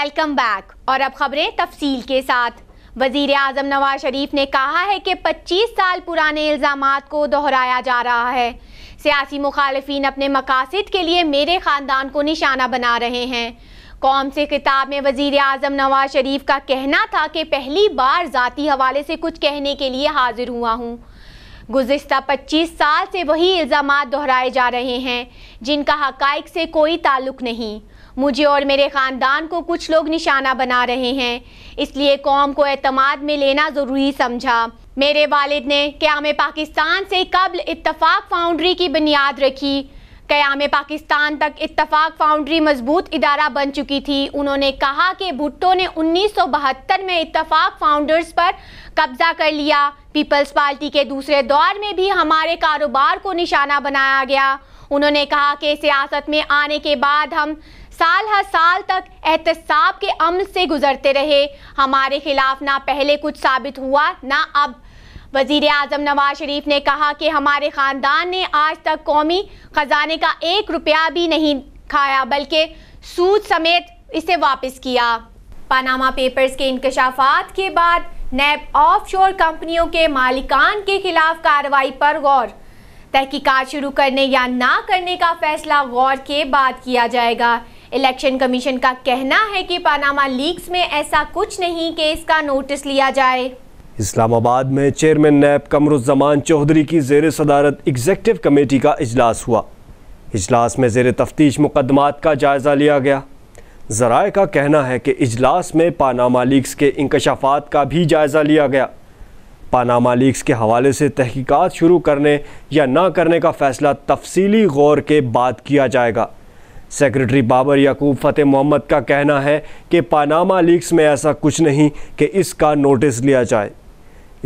Welcome back और अब खबरें तफसील के साथ वजीर अजम नवाज शरीफ ने कहा है कि 25 साल पुराने इल्ज़ाम को दोहराया जा रहा है सियासी मुखालफी अपने मकासद के लिए मेरे ख़ानदान को निशाना बना रहे हैं कौम से खिताब में वजीर अजम नवाज शरीफ का कहना था कि पहली बार ज़ाती हवाले से कुछ कहने के लिए हाजिर हुआ हूँ गुजशत 25 साल से वही इल्ज़ाम दोहराए जा रहे हैं जिनका हकाइक से कोई ताल्लुक नहीं मुझे और मेरे ख़ानदान को कुछ लोग निशाना बना रहे हैं इसलिए कौम को अतमाद में लेना ज़रूरी समझा मेरे वालिद ने क्या पाकिस्तान से कबल इतफाक़ फाउंड्री की बुनियाद रखी कयाम पाकिस्तान तक इतफाक़ फाउंड्री मजबूत इदारा बन चुकी थी उन्होंने कहा कि भुट्टो ने 1972 में इतफाक़ फाउंडर्स पर कब्जा कर लिया पीपल्स पार्टी के दूसरे दौर में भी हमारे कारोबार को निशाना बनाया गया उन्होंने कहा कि सियासत में आने के बाद हम साल हर साल तक एहतसाब के अमल से गुजरते रहे हमारे खिलाफ ना पहले कुछ साबित हुआ ना अब वजीर अजम नवाज शरीफ ने कहा कि हमारे ख़ानदान ने आज तक कौमी ख़जाने का एक रुपया भी नहीं खाया बल्कि सूद समेत इसे वापस किया पानामा पेपर्स के इंकशाफात के बाद नैब ऑफशोर कंपनियों के मालिकान के खिलाफ कार्रवाई पर गौर तहकीकात शुरू करने या ना करने का फैसला गौर के बाद किया जाएगा इलेक्शन कमीशन का कहना है कि पानामा लीक्स में ऐसा कुछ नहीं कि इसका नोटिस लिया जाए इस्लामाबाद में चेयरमैन नैब कमरुज़मान चौधरी की जेर सदारत एग्जेक्टिव कमेटी का अजलास हुआ इजलास में जेर तफ्तीश मुकदमात का जायज़ा लिया गया जराए का कहना है कि इजलास में पानामा लीगस के इंकशाफात का भी जायज़ा लिया गया पानामा लीगस के हवाले से तहकीकात शुरू करने या ना करने का फ़ैसला तफसीली गौर के बाद किया जाएगा सेक्रेटरी बाबर याकूब फ़तेह मोहम्मद का कहना है कि पानामा लीक्स में ऐसा कुछ नहीं कि इसका नोटिस लिया जाए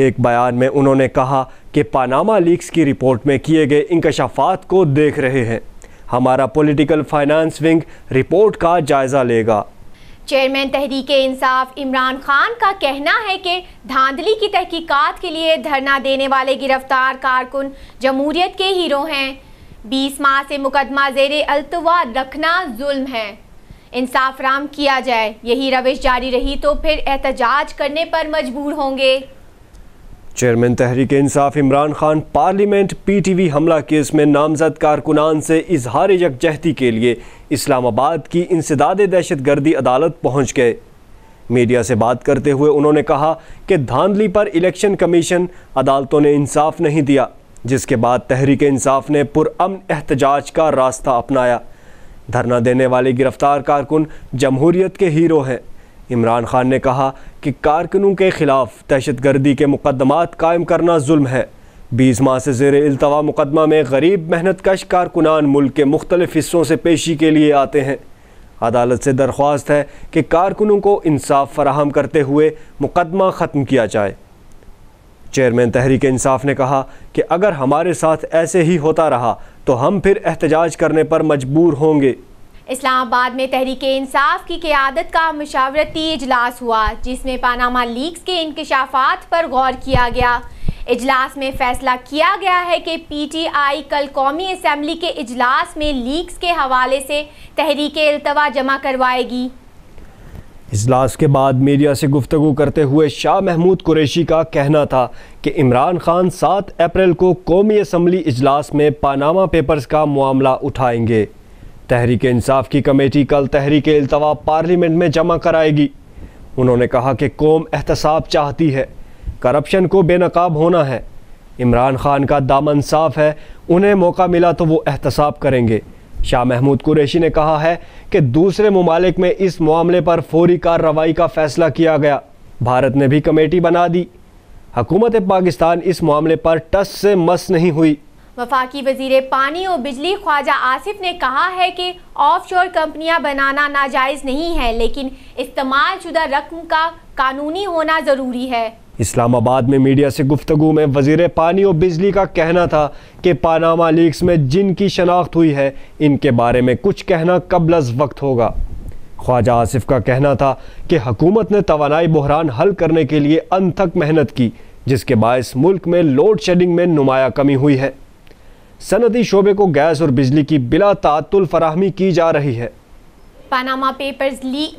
एक बयान में उन्होंने कहा कि पानामा लीक्स की रिपोर्ट में किए गए इंकशाफात को देख रहे हैं हमारा पॉलिटिकल फाइनेंस विंग रिपोर्ट का जायज़ा लेगा चेयरमैन तहरीक इंसाफ इमरान खान का कहना है कि धांधली की तहकीकात के लिए धरना देने वाले गिरफ्तार कारकुन जमूरीत के हीरो हैं बीस माह से मुकदमा जेर अल्तवा रखना जुल्म है इंसाफ राम किया जाए यही रविश जारी रही तो फिर एहतजाज करने पर मजबूर होंगे chairman Tehreek Insaf Imran Khan parliament PTV हमला केस में नामजद कारकुनान से इजहार यकजहती के लिए इस्लामाबाद की इंसदाद दहशत गर्दी अदालत पहुँच गए मीडिया से बात करते हुए उन्होंने कहा कि धांधली पर इलेक्शन कमीशन अदालतों ने इंसाफ नहीं दिया जिसके बाद तहरीक इंसाफ ने पुरअमन एहतजाज का रास्ता अपनाया धरना देने वाले गिरफ्तार कारकुन जमहूरीत के हीरो हैं इमरान खान ने कहा कि कारकुनों के खिलाफ दहशत गर्दी के मुकदमात कायम करना जुल्म है बीस माह से जेर अल्तवा मुकदमा में गरीब मेहनत कश कारकुनान मुल्क के मुख्तलिफ हिस्सों से पेशी के लिए आते हैं अदालत से दरख्वास्त है कि कारकुनों को इंसाफ फराहम करते हुए मुकदमा ख़त्म किया जाए चेयरमैन तहरीक इंसाफ ने कहा कि अगर हमारे साथ ऐसे ही होता रहा तो हम फिर एहतजाज करने पर मजबूर होंगे इस्लामाबाद में तहरीक इंसाफ की क्यादत का मशावरती इजलास हुआ जिसमें पानामा लीक्स के इंकशाफात पर गौर किया गया इजलास में फैसला किया गया है कि पीटीआई कल कौमी असम्बली के इजलास में लीक्स के हवाले से तहरीक अल्तवा जमा करवाएगी इजलास के बाद मीडिया से गुफ्तु करते हुए शाह महमूद कुरैशी का कहना था कि इमरान खान सात अप्रैल को कौमी असम्बली इजलास में पानामा पेपर्स का मामला उठाएंगे तहरीक इंसाफ की कमेटी कल तहरीक अल्तवा पार्लियामेंट में जमा कराएगी उन्होंने कहा कि कौम एहतसाब चाहती है करप्शन को बेनकाब होना है इमरान खान का दामन साफ है उन्हें मौका मिला तो वो एहतसाब करेंगे शाह महमूद कुरैशी ने कहा है कि दूसरे ममालिक में इस मामले पर फौरी कार्रवाई का फैसला किया गया भारत ने भी कमेटी बना दी हकूमत पाकिस्तान इस मामले पर टस से मस नहीं हुई वफाकी वजीर पानी और बिजली ख्वाजा आसिफ ने कहा है कि ऑफशोर कंपनियां बनाना नाजायज़ नहीं है लेकिन इस्तेमाल शुदा रकम का कानूनी होना ज़रूरी है इस्लामाबाद में मीडिया से गुफ्तु में वजीर पानी और बिजली का कहना था कि पानामा लीक्स में जिनकी शनाख्त हुई है इनके बारे में कुछ कहना कबल वक्त होगा ख्वाजा आसिफ का कहना था कि हुकूमत ने तोानाई बहरान हल करने के लिए अनथक मेहनत की जिसके बायस मुल्क में लोड शेडिंग में नुमाया कमी हुई है सनदी शोबे को गैस और बिजली की बिला तातुल फराहमी की जा रही है Panama papers leak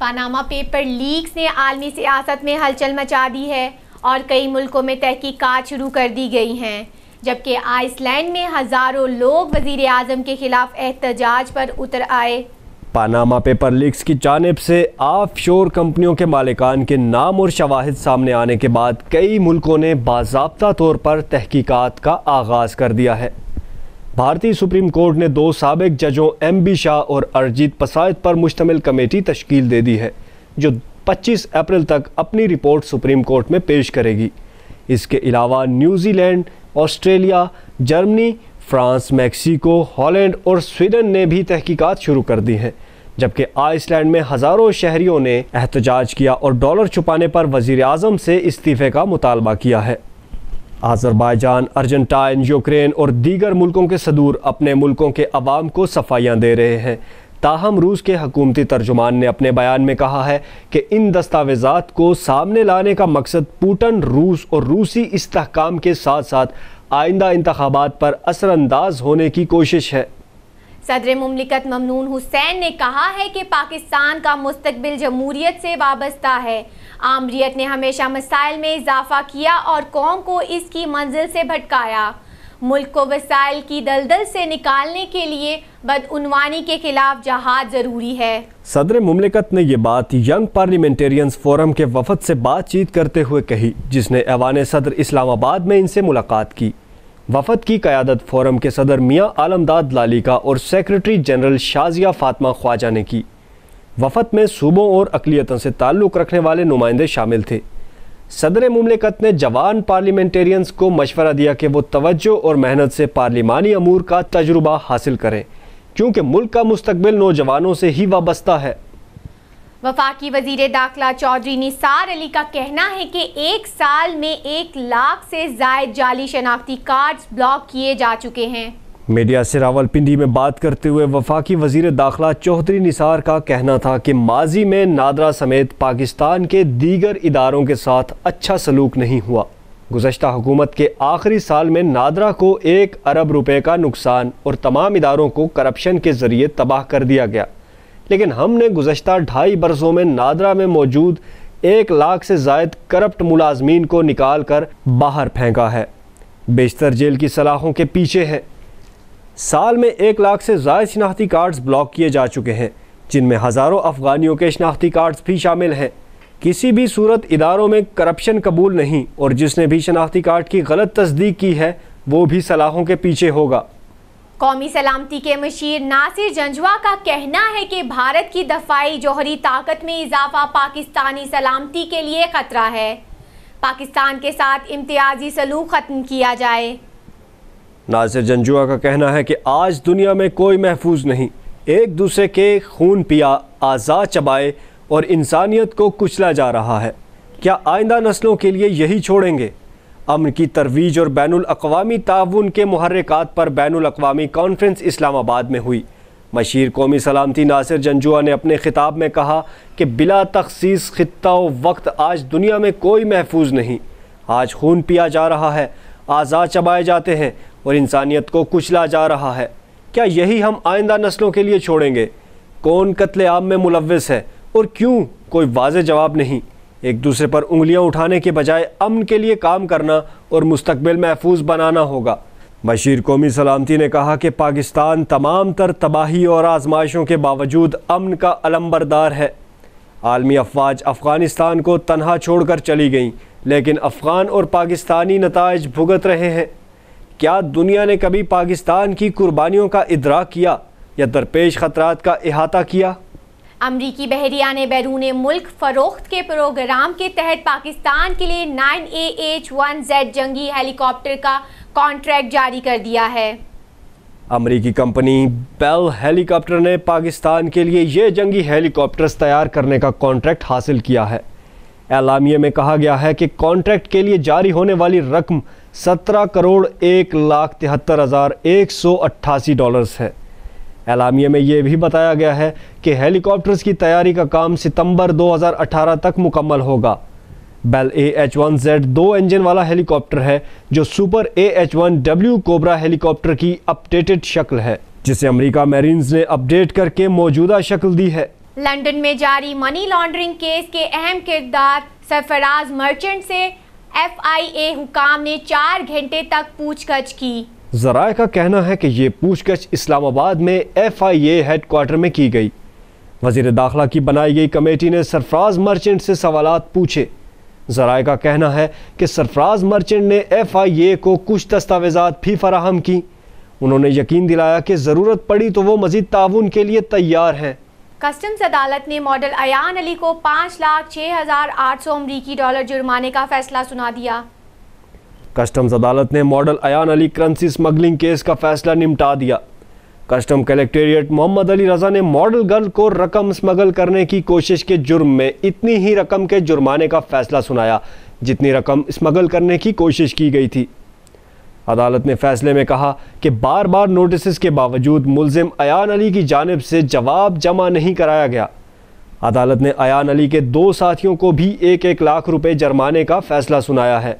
Panama paper leaks ने आलमी सियासत में हलचल मचा दी है और कई मुल्कों में तहकीकात शुरू कर दी गई हैं जबकि आइसलैंड में हज़ारों लोग वज़ी अजम के ख़िलाफ़ एहतजाज पर उतर आए पानामा पेपर लीक्स की जानब से ऑफ शोर कंपनियों के मालिकान के नाम और शवाहद सामने आने के बाद कई मुल्कों ने बाबा तौर पर तहकीकात का आगाज़ कर दिया है भारतीय सुप्रीम कोर्ट ने दो सबक जजों एम बी शाह और अरजीत पसायद पर मुश्तमिल कमेटी तश्कील दे दी है जो 25 अप्रैल तक अपनी रिपोर्ट सुप्रीम कोर्ट में पेश करेगी इसके अलावा New Zealand Australia Germany France Mexico Holland और स्वीडन ने भी तहकीकात शुरू कर दी हैं जबकि आइसलैंड में हजारों शहरियों ने एहतजाज किया और डॉलर छुपाने पर वजीर अजम से इस्तीफे का मुतालबा किया है आज़रबाईजान अर्जेंटाइन यूक्रेन और दीगर मुल्कों के सदूर अपने मुल्कों के अवाम को सफाइयाँ दे रहे हैं ताहम रूस के हकूमती तर्जुमान ने अपने बयान में कहा है कि इन दस्तावेजा को सामने लाने का मकसद पूटन रूस और रूसी इस्तकाम के साथ साथ आइंदा इंतबात पर असरअंदाज होने की कोशिश है सदर ममलिकत ममनून हुसैन ने कहा है कि पाकिस्तान का मुस्तबिल जमूरीत से वाबस्ता है आमरीत ने हमेशा मसाइल में इजाफा किया और कौम को इसकी मंजिल से भटकाया मुल्क को वसाइल की दलदल से निकालने के लिए बदउनवानी के खिलाफ जहाज ज़रूरी है सदर ममलिकत ने यह बात यंग पार्लियामेंटेरियंस फोरम के वफद से बातचीत करते हुए कही जिसने ऐवान सदर इस्लामाबाद में इनसे मुलाकात की वफद की क़्यादत फोरम के सदर मियाँ आलमदाद लालिका और सेक्रेटरी जनरल शाजिया फातमा ख्वाजा ने की वफद में सूबों और अकलीतों से ताल्लुक़ रखने वाले नुमाइंदे शामिल थे सदर ममलिकत ने जवान पार्लिमेंटेरियंस को मशवरा दिया कि वो तवज्जो और मेहनत से पार्लिमानी अमूर का तजुर्बा हासिल करें क्योंकि मुल्क का मुस्तबिल नौजवानों से ही वाबस्ता है वफाकी वजीर दाखिला चौधरी निसार अली का कहना है कि एक साल में एक लाख से जायद जाली शनाख्ती कार्ड्स ब्लॉक किए जा चुके हैं मीडिया से रावलपिंडी में बात करते हुए वफाकी वजीर दाखिला चौधरी निसार का कहना था कि माजी में नादरा समेत पाकिस्तान के दीगर इदारों के साथ अच्छा सलूक नहीं हुआ गुजशत हुकूमत के आखिरी साल में नादरा को एक अरब रुपये का नुकसान और तमाम इदारों को करप्शन के जरिए तबाह कर दिया गया लेकिन हमने गुजशत ढाई बरसों में नादरा में मौजूद एक लाख से जायद करप्ट मुलाजमीन को निकाल कर बाहर फेंका है बेशतर जेल की सलाखों के पीछे हैं साल में एक लाख से जायद शनाख्ती कार्ड्स ब्लॉक किए जा चुके हैं जिनमें हज़ारों अफगानियों के शनाख्ती कार्ड्स भी शामिल हैं किसी भी सूरत इदारों में करप्शन कबूल नहीं और जिसने भी शनाख्ती कार्ड की गलत तस्दीक की है वो भी सलाखों के पीछे होगा कौमी सलामती के मशीर नासिर जंजवा का कहना है कि भारत की दफाई जौहरी ताकत में इजाफा पाकिस्तानी सलामती के लिए ख़तरा है पाकिस्तान के साथ इम्तियाजी सलूक ख़त्म किया जाए नासिर जंजुआ का कहना है कि आज दुनिया में कोई महफूज नहीं एक दूसरे के खून पिया आज़ा चबाए और इंसानियत को कुचला जा रहा है क्या आइंदा नस्लों के लिए यही छोड़ेंगे अमन की तरवीज और बैन अवी ताउन के महरक़ात पर बैन अवी कॉन्फ्रेंस इस्लामाबाद में हुई मशीर कौमी सलामती नासिर जंजुआ ने अपने खिताब में कहा कि बिला तखसीस खत्ता वक्त आज दुनिया में कोई महफूज नहीं आज खून पिया जा रहा है आज़ाद चबाए जाते हैं और इंसानियत को कुचला जा रहा है क्या यही हम आइंदा नस्लों के लिए छोड़ेंगे कौन कत्ले आम में मुलवस है और क्यों कोई वाज जवाब नहीं एक दूसरे पर उंगलियां उठाने के बजाय अमन के लिए काम करना और मुस्तबिल महफूज बनाना होगा बशीर कौमी सलामती ने कहा कि पाकिस्तान तमाम तर तबाही और आजमाइशों के बावजूद अमन का अलम्बरदार है आलमी अफवाज अफ़गानिस्तान को तनहा छोड़कर चली गईं लेकिन अफ़गान और पाकिस्तानी नतज भुगत रहे हैं क्या दुनिया ने कभी पाकिस्तान की कुर्बानियों का इदराक किया या दरपेश ख़तरात का अहाता किया अमरीकी बहरिया ने बैरून मुल्क फ़रोख्त के प्रोग्राम के तहत पाकिस्तान के लिए nine A H one Z जंगी हेलीकॉप्टर का कॉन्ट्रैक्ट जारी कर दिया है अमरीकी कंपनी बेल हेलीकॉप्टर ने पाकिस्तान के लिए ये जंगी हेलीकॉप्टर्स तैयार करने का कॉन्ट्रैक्ट हासिल किया है एलामिया में कहा गया है कि कॉन्ट्रैक्ट के लिए जारी होने वाली रकम सत्रह करोड़ एक लाख तिहत्तर हज़ार एक सौ अट्ठासी डॉलर्स है एलामिया में यह भी बताया गया है कि हेलीकॉप्टर्स की तैयारी का काम सितंबर 2018 तक मुकम्मल होगा Bell A H one Z दो इंजन वाला हेलीकॉप्टर है जो super A H one W Cobra helicopter की अपडेटेड शक्ल है जिसे अमेरिका मेरीन्स ने अपडेट करके मौजूदा शक्ल दी है लंदन में जारी मनी लॉन्ड्रिंग केस के अहम किरदार सरफराज मर्चेंट से एफ आई ए हुकाम ने चार घंटे तक पूछताछ की जराए का कहना है कि ये पूछगछ इस्लामाबाद में F I A headquarter में की गई वजीर दाखिला की बनाई गई कमेटी ने सरफराज मर्चेंट से सवाल पूछे जराए का कहना है कि सरफराज मर्चेंट ने एफ आई ए को कुछ दस्तावेजा भी फराहम की उन्होंने यकीन दिलाया कि ज़रूरत पड़ी तो वो मजीद ताउन के लिए तैयार हैं कस्टम्स अदालत ने मॉडल अयान अली को पाँच लाख छः हज़ार आठ सौ अमरीकी डॉलर जुर्माने का फैसला सुना दिया कस्टम्स अदालत ने model Ayan Ali currency smuggling case का फैसला निपटा दिया कस्टम कलेक्ट्रेट मोहम्मद अली रजा ने मॉडल गर्ल को रकम स्मगल करने की कोशिश के जुर्म में इतनी ही रकम के जुर्माने का फैसला सुनाया जितनी रकम स्मगल करने की कोशिश की गई थी अदालत ने फैसले में कहा कि बार बार नोटिस के बावजूद मुलजिम अयान अली की जानब से जवाब जमा नहीं कराया गया अदालत ने अयान अली के दो साथियों को भी एक एक लाख रुपये जुर्माने का फैसला सुनाया है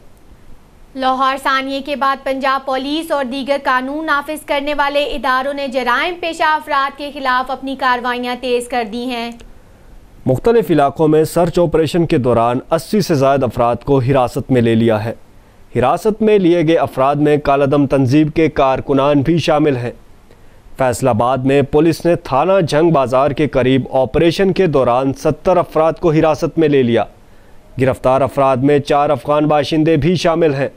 लाहौर सानिए के बाद पंजाब पुलिस और दीगर कानून नाफिज करने वाले इदारों ने जराइम पेशा अफराद के खिलाफ अपनी कार्रवाइयाँ तेज़ कर दी हैं मुख्तलिफ इलाकों में सर्च ऑपरेशन के दौरान अस्सी से ज़्यादा अफराद को हिरासत में ले लिया है हिरासत में लिए गए अफराद में कालादम तंजीब के कारकुनान भी शामिल हैं फैसलाबाद में पुलिस ने थाना जंग बाज़ार के करीब ऑपरेशन के दौरान सत्तर अफराद को हिरासत में ले लिया गिरफ्तार अफराद में चार अफगान बाशिंदे भी शामिल हैं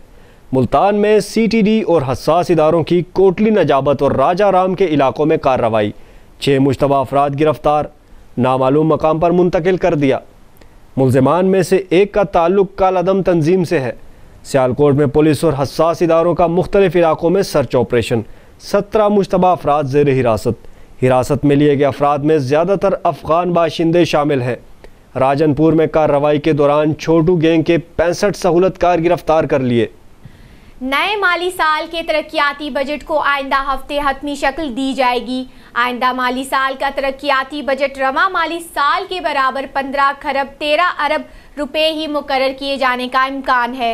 मुल्तान में सीटीडी और हसास इदारों की कोटली नजाबत और राजा राम के इलाकों में कार्रवाई छः मुशतबा अफराद गिरफ्तार नामालूम मकाम पर मुंतकिल कर दिया मुलजमान में से एक का ताल्लुक कालदम तंजीम से है सियालकोट में पुलिस और हसास इदारों का मुख्तलिफ इलाकों में सर्च ऑपरेशन सत्रह मुशतबा अफराद जेर हिरासत हिरासत में लिए गए अफराद में ज़्यादातर अफगान बाशिंदे शामिल हैं राजनपुर में कार्रवाई के दौरान छोटू गेंग के पैंसठ सहूलतकार गिरफ्तार कर लिए नए माली साल के तरक्याती बजट को आइंदा हफ्ते हतमी शक्ल दी जाएगी आइंदा माली साल का तरक्याती बजट रवा माली साल के बराबर 15 खरब 13 अरब रुपए ही मुकर किए जाने का इम्कान है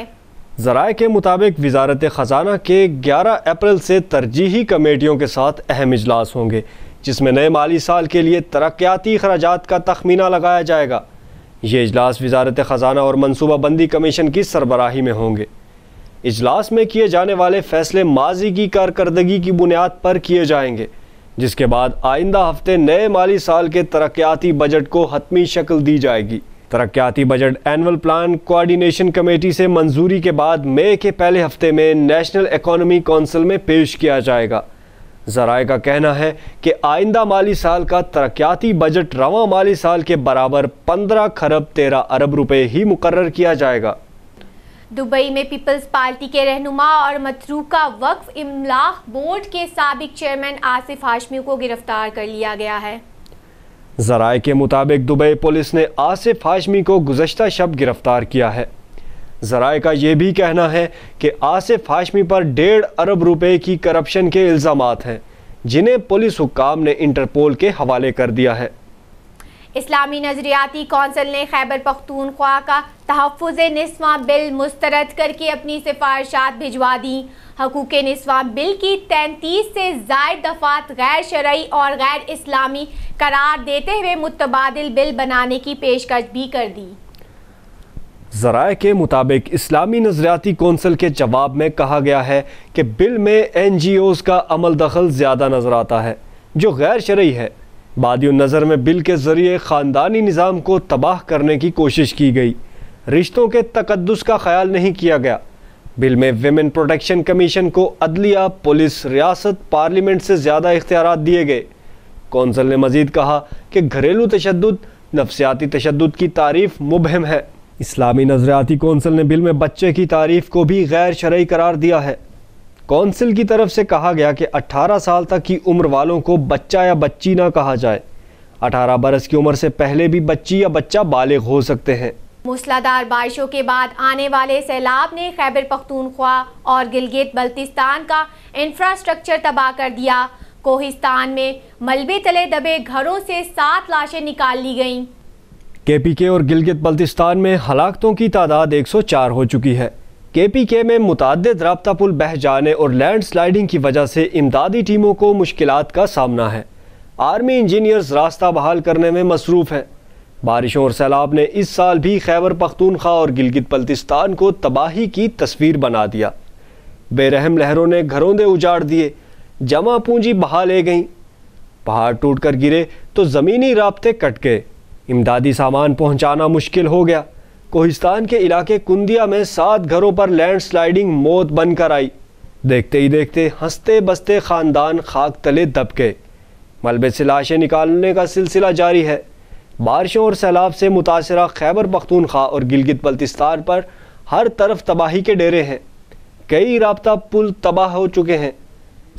जराए के मुताबिक वजारत ख़जाना के 11 अप्रैल से तरजीही कमेटियों के साथ अहम इजलास होंगे जिसमें नए माली साल के लिए तरक्याती अखराज का तखमीना लगाया जाएगा ये इजलास वजारत ख़जाना और मनसूबा बंदी कमीशन की सरबराही में होंगे इजलास में किए जाने वाले फैसले माजी की कारकर्दगी की बुनियाद पर किए जाएंगे जिसके बाद आइंदा हफ्ते नए माली साल के तरक्याती बजट को हतमी शक्ल दी जाएगी तरक्याती budget annual plan coordination committee से मंजूरी के बाद मई के पहले हफ्ते में नेशनल इकोनॉमी काउंसिल में पेश किया जाएगा जराए का कहना है कि आइंदा माली साल का तरक्याती बजट रवा माली साल के बराबर 15 खरब 13 अरब रुपए ही मुकर किया जाएगा दुबई में पीपल्स पार्टी के रहनुमा और मतरूका वक्फ इमलाक बोर्ड के सबक चेयरमैन आसिफ हाशमी को गिरफ्तार कर लिया गया है जराए के मुताबिक दुबई पुलिस ने आसिफ हाशमी को गुजशत शब गिरफ्तार किया है जराए का यह भी कहना है कि आसिफ हाशमी पर डेढ़ अरब रुपए की करप्शन के इल्ज़ाम हैं जिन्हें पुलिस हुकाम ने इंटरपोल के हवाले कर दिया है इस्लामी नजरियाती कौंसिल ने खैबर पख्तूनख्वा का तहफ़ नस्वा बिल मुस्तरद करके अपनी सिफारशात भिजवा दी हकूक नस्वा बिल की तैंतीस से जायद दफ़ात गैर शरय और गैर इस्लामी करार देते हुए मुतबादल बिल बनाने की पेशकश भी कर दी जराए के मुताबिक इस्लामी नजरियाती कौंसिल के जवाब में कहा गया है कि बिल में एन जी ओज़ का अमल दखल ज़्यादा नज़र आता है जो गैर शरय है बादी नज़र में बिल के ज़रिए ख़ानदानी निज़ाम को तबाह करने की कोशिश की गई रिश्तों के तकदस का ख्याल नहीं किया गया बिल में वेमेन प्रोटेक्शन कमीशन को अदलिया पुलिस रियासत पार्लियामेंट से ज़्यादा इख्तियार दिए गए कौंसल ने मजीद कहा कि घरेलू तशद नफसियाती तशद की तारीफ मुबहम है इस्लामी नजरियाती कौंसल ने बिल में बच्चे की तारीफ को भी गैर शर्य करार दिया है कौंसिल की तरफ से कहा गया कि 18 साल तक की उम्र वालों को बच्चा या बच्ची ना कहा जाए 18 बरस की उम्र से पहले भी बच्ची या बच्चा बालिग हो सकते हैं मूसलाधार बारिशों के बाद आने वाले सैलाब ने खैबर पख्तूनख्वा और गिलगित बल्तिस्तान का इंफ्रास्ट्रक्चर तबाह कर दिया कोहिस्तान में मलबे तले दबे घरों से सात लाशें निकाल ली गईं। केपीके और गिलगित बल्तिस्तान में हलाकतों की तादाद 104 हो चुकी है के पी के में मुतद रबता पुल बह जाने और लैंड स्लाइडिंग की वजह से इमदादी टीमों को मुश्किल का सामना है आर्मी इंजीनियर्स रास्ता बहाल करने में मसरूफ़ हैं बारिशों और सैलाब ने इस साल भी खैबर पख्तूनख्वा और गिलगित बल्तिस्तान को तबाही की तस्वीर बना दिया बेरहम लहरों ने घरोंदे उजाड़ दिए जमा पूंजी बहा ले गई पहाड़ टूट कर गिरे तो ज़मीनी रबते कट गए इमदादी सामान पहुँचाना मुश्किल हो गया कोहिस्तान के इलाके कुंदिया में सात घरों पर लैंडस्लाइडिंग मौत बनकर आई देखते ही देखते हंसते बसते खानदान खाक तले दब गए मलबे से लाशें निकालने का सिलसिला जारी है बारिशों और सैलाब से मुतासर खैबर पख्तूनख्वा और गिलगित बल्तिस्तान पर हर तरफ तबाही के डेरे हैं कई रबता पुल तबाह हो चुके हैं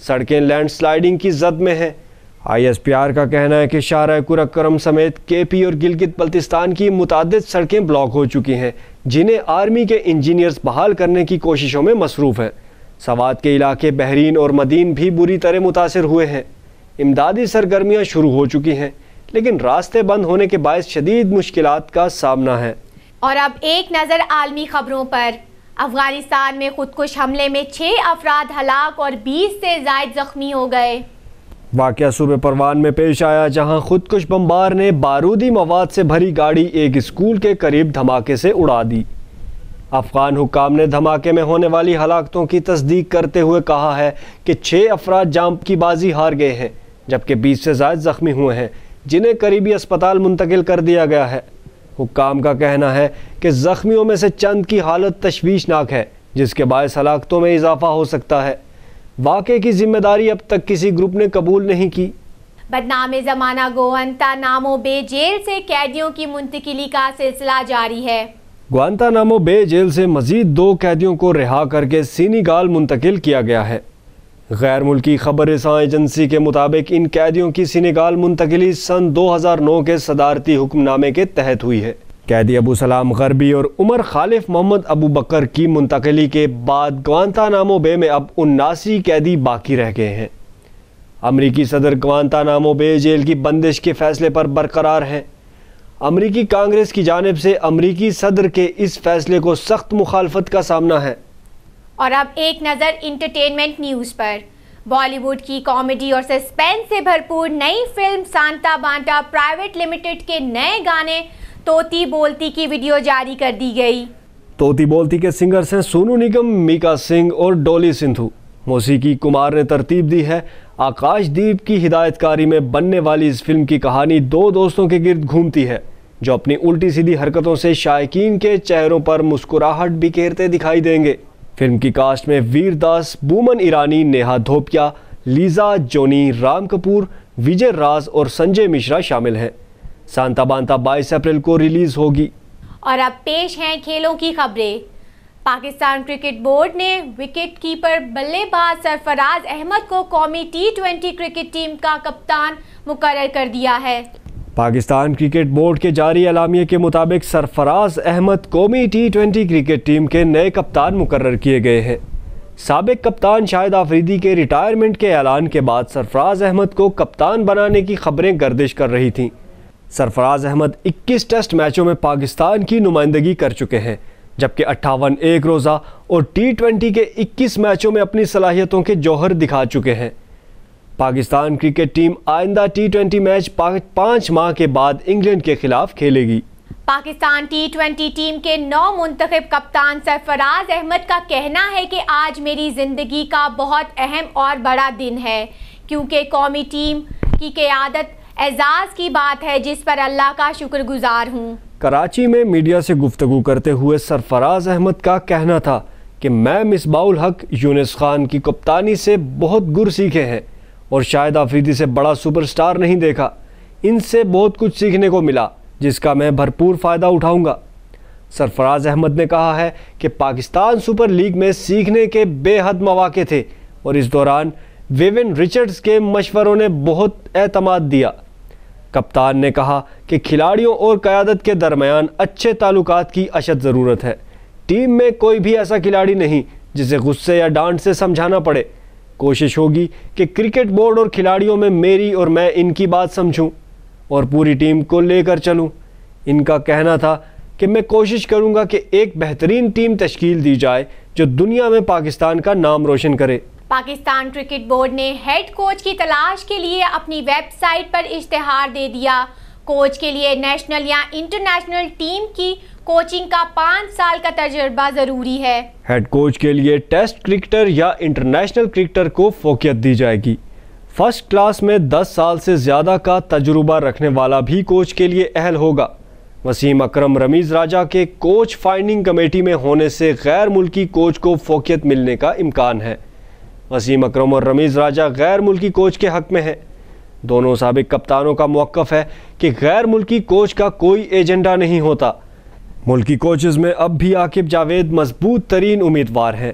सड़कें लैंडस्लाइडिंग की जद में हैं आईएसपीआर का कहना है कि शाहरा कुरक्रम समेत केपी और गिलगित बल्तिस्तान की मुतद सड़कें ब्लॉक हो चुकी हैं जिन्हें आर्मी के इंजीनियर्स बहाल करने की कोशिशों में मसरूफ़ हैं सवाद के इलाके बहरीन और मदीन भी बुरी तरह मुतासर हुए हैं इमदादी सरगर्मियाँ शुरू हो चुकी हैं लेकिन रास्ते बंद होने के बायस शदीद मुश्किल का सामना है और अब एक नज़र आलमी खबरों पर अफगानिस्तान में खुदकुश हमले में छः अफराद हलाक और बीस से जायद जख्मी हो गए वाक़ सूबे परवान में पेश आया जहां खुदकुश बम्बार ने बारूदी मवाद से भरी गाड़ी एक स्कूल के करीब धमाके से उड़ा दी अफगान हुकाम ने धमाके में होने वाली हलाकतों की तस्दीक करते हुए कहा है कि छः अफराद जाम की बाजी हार गए हैं जबकि बीस से जायद जख्मी हुए हैं जिन्हें करीबी अस्पताल मुंतकिल कर दिया गया है हुकाम का कहना है कि ज़ख्मियों में से चंद की हालत तशवीशनाक है जिसके बायस हलाकतों में इजाफा हो सकता है वाक की जिम्मेदारी अब तक किसी ग्रुप ने कबूल नहीं की बदनाम जमाना गोवंता नामो बे जेल से कैदियों की मुंतकली का सिलसिला जारी है गोअंता नामो बे जेल से मजीद दो कैदियों को रिहा करके सीनीगाल मुंतकिल किया गया है गैर मुल्की खबर रसा एजेंसी के मुताबिक इन कैदियों की सीनीगाल मुंतकली सन 2009 के सदारती हुक्मनामे के तहत हुई है कैदी अबू सलाम गरबी और उमर खालिफ मोहम्मद अबू बकर की मुंतकली के बाद नामो बे में अब उन्नासी कैदी बाकी रह गए हैं अमरीकी सदर नामो बे जेल की बंदिश के फैसले पर बरकरार हैं अमरीकी कांग्रेस की जानब से अमरीकी सदर के इस फैसले को सख्त मुखालफत का सामना है और अब एक नज़र इंटरटेनमेंट न्यूज़ पर बॉलीवुड की कॉमेडी और सस्पेंस से भरपूर नई film Santa Banta private limited के नए गाने तोती बोलती की वीडियो जारी कर दी गई तोती बोलती के सिंगर्स हैं सोनू निगम मीका सिंह और डोली सिंधु मौसीकी कुमार ने तरतीब दी है आकाशदीप की हिदायतकारी में बनने वाली इस फिल्म की कहानी दो दोस्तों के गिर्द घूमती है जो अपनी उल्टी सीधी हरकतों से शायकीन के चेहरों पर मुस्कुराहट बिखेरते दिखाई देंगे फिल्म की कास्ट में वीरदास बूमन ईरानी नेहा धोपिया लीजा जोनी राम कपूर विजय राज और संजय मिश्रा शामिल हैं सांता बांता बाईस अप्रैल को रिलीज होगी और अब पेश हैं खेलों की खबरें पाकिस्तान क्रिकेट बोर्ड ने विकेट कीपर बल्लेबाज सरफराज अहमद को कौमी टी ट्वेंटी क्रिकेट टीम का कप्तान मुकर कर दिया है पाकिस्तान क्रिकेट बोर्ड के जारी अलामिया के मुताबिक सरफराज अहमद कौमी टी ट्वेंटी क्रिकेट टीम के नए कप्तान मुकर किए गए हैं सबक कप्तान शाहिद आफरीदी के रिटायरमेंट के ऐलान के बाद सरफराज अहमद को कप्तान बनाने की खबरें गर्दिश कर रही थीं सरफराज अहमद 21 टेस्ट मैचों में पाकिस्तान की नुमाइंदगी कर चुके हैं जबकि अट्ठावन एक रोज़ा और टी ट्वेंटी के 21 मैचों में अपनी सलाहियतों के जौहर दिखा चुके हैं पाकिस्तान क्रिकेट टीम आइंदा टी ट्वेंटी मैच पाँच माह के बाद इंग्लैंड के खिलाफ खेलेगी पाकिस्तान टी ट्वेंटी टीम के नौ मुंतखब कप्तान सरफराज अहमद का कहना है कि आज मेरी ज़िंदगी का बहुत अहम और बड़ा दिन है क्योंकि कौमी टीम की क्यादत एजाज की बात है जिस पर अल्लाह का शुक्रगुजार हूँ कराची में मीडिया से गुफ्तु करते हुए सरफराज अहमद का कहना था कि मैं मिसबाउल हक यूनिस खान की कप्तानी से बहुत गुर सीखे हैं और शायद आफरीदी से बड़ा सुपरस्टार नहीं देखा इनसे बहुत कुछ सीखने को मिला जिसका मैं भरपूर फ़ायदा उठाऊंगा सरफराज अहमद ने कहा है कि पाकिस्तान सुपर लीग में सीखने के बेहद मौाक़े थे और इस दौरान वेवन रिचर्ड्स के मशवरों ने बहुत अहतमाद दिया कप्तान ने कहा कि खिलाड़ियों और क़्यादत के दरमियान अच्छे ताल्लुक की अशद ज़रूरत है टीम में कोई भी ऐसा खिलाड़ी नहीं जिसे गुस्से या डांट से समझाना पड़े कोशिश होगी कि क्रिकेट बोर्ड और खिलाड़ियों में मेरी और मैं इनकी बात समझूं और पूरी टीम को लेकर चलूं। इनका कहना था कि मैं कोशिश करूंगा कि एक बेहतरीन टीम तश्कील दी जाए जो दुनिया में पाकिस्तान का नाम रोशन करे पाकिस्तान क्रिकेट बोर्ड ने हेड कोच की तलाश के लिए अपनी वेबसाइट पर इश्तहार दे दिया कोच के लिए नेशनल या इंटरनेशनल टीम की कोचिंग का पाँच साल का तजर्बा ज़रूरी है हेड कोच के लिए टेस्ट क्रिकेटर या इंटरनेशनल क्रिकेटर को फोकियत दी जाएगी फर्स्ट क्लास में 10 साल से ज़्यादा का तजुर्बा रखने वाला भी कोच के लिए अहल होगा वसीम अकरम रमीज़ राजा के कोच फाइंडिंग कमेटी में होने से गैर मुल्की कोच को फोकियत मिलने का इम्कान है वसीम अक्रम और रमीज़ राजा गैर मुल्की कोच के हक़ में हैं दोनों सबक कप्तानों का मौक़ है कि गैर मुल्की कोच का कोई एजेंडा नहीं होता मुल्की कोचेज़ में अब भी आकिब जावेद मजबूत तरीन उम्मीदवार हैं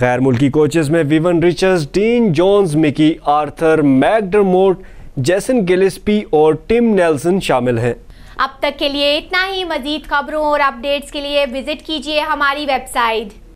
गैर मुल्की कोचेज़ में Vivian Richards Dean Jones Mickey Arthur McDermott Jason Gillespie और टिम नेल्सन शामिल हैं अब तक के लिए इतना ही मजीद खबरों और अपडेट्स के लिए विजिट कीजिए हमारी वेबसाइट